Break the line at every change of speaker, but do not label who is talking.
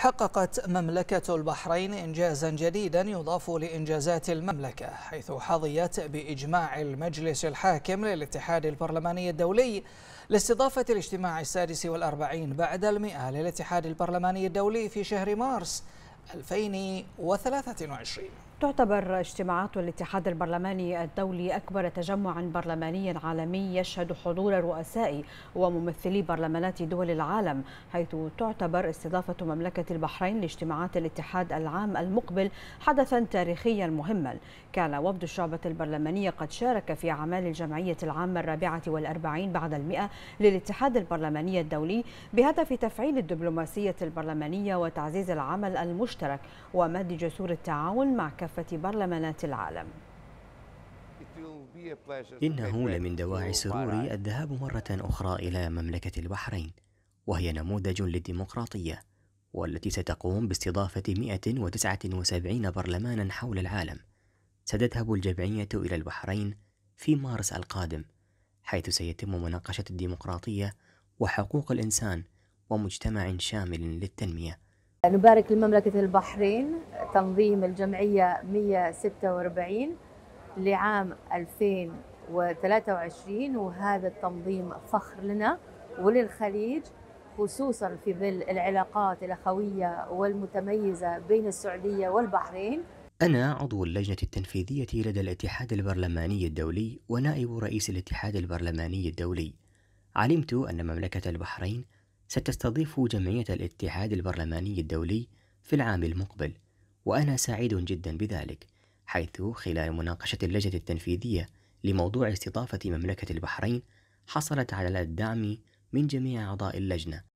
حققت مملكة البحرين إنجازا جديدا يضاف لإنجازات المملكة حيث حظيت بإجماع المجلس الحاكم للاتحاد البرلماني الدولي لاستضافة الاجتماع السادس والأربعين بعد المئة للاتحاد البرلماني الدولي في شهر مارس 2023
تعتبر اجتماعات الاتحاد البرلماني الدولي أكبر تجمع برلماني عالمي يشهد حضور رؤساء وممثلي برلمانات دول العالم حيث تعتبر استضافة مملكة البحرين لاجتماعات الاتحاد العام المقبل حدثا تاريخيا مهما كان وفد الشعبة البرلمانية قد شارك في أعمال الجمعية العامة الرابعة والأربعين بعد المئة للاتحاد البرلماني الدولي بهدف تفعيل الدبلوماسية البرلمانية وتعزيز العمل المشترك ومد جسور التعاون مع كافة كافة برلمانات
العالم إنه لمن دواعي سروري الذهاب مرة أخرى إلى مملكة البحرين وهي نموذج للديمقراطية والتي ستقوم باستضافة 179 برلمانا حول العالم ستذهب الجمعية إلى البحرين في مارس القادم حيث سيتم مناقشة الديمقراطية وحقوق الإنسان ومجتمع شامل للتنمية
نبارك لمملكة البحرين تنظيم الجمعية 146 لعام 2023 وهذا التنظيم فخر لنا وللخليج خصوصا في ظل العلاقات الأخوية والمتميزة بين السعودية والبحرين
أنا عضو اللجنة التنفيذية لدى الاتحاد البرلماني الدولي ونائب رئيس الاتحاد البرلماني الدولي علمت أن مملكة البحرين ستستضيف جمعية الاتحاد البرلماني الدولي في العام المقبل وأنا سعيد جدا بذلك حيث خلال مناقشة اللجنة التنفيذية لموضوع استضافة مملكة البحرين حصلت على الدعم من جميع أعضاء اللجنة